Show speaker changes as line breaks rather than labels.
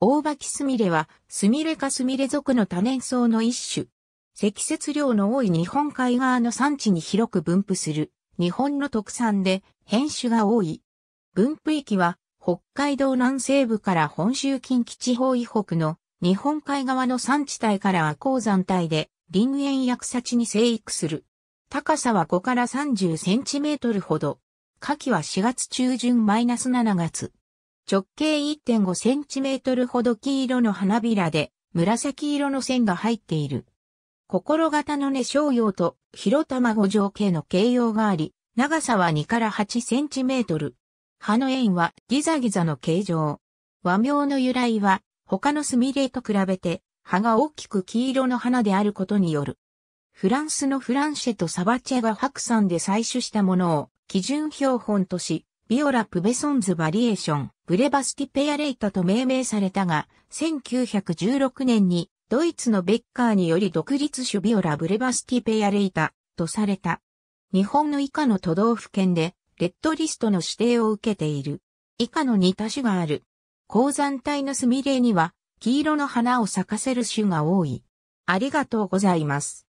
大脇
スミレは、スミレかスミレ属の多年草の一種。積雪量の多い日本海側の産地に広く分布する、日本の特産で、変種が多い。分布域は、北海道南西部から本州近畿地方以北の、日本海側の産地帯から亜鉱山帯で、林園薬草地に生育する。高さは5から30センチメートルほど。夏季は4月中旬マイナス7月。直径1.5センチメートルほど黄色の花びらで、紫色の線が入っている。心型の根小葉と広卵状形の形容があり、長さは2から8センチメートル。葉の円はギザギザの形状。和名の由来は、他のスミレと比べて、葉が大きく黄色の花であることによる。フランスのフランシェとサバチェが白山で採取したものを基準標本とし、ビオラ・プベソンズ・バリエーション、ブレバスティ・ペアレイタと命名されたが、1916年にドイツのベッカーにより独立種ビオラ・ブレバスティ・ペアレイタとされた。日本の以下の都道府県で、レッドリストの指定を受けている。以下の似た種がある。鉱山帯のスミレには、黄色の花を咲かせる種が多い。ありがとうございます。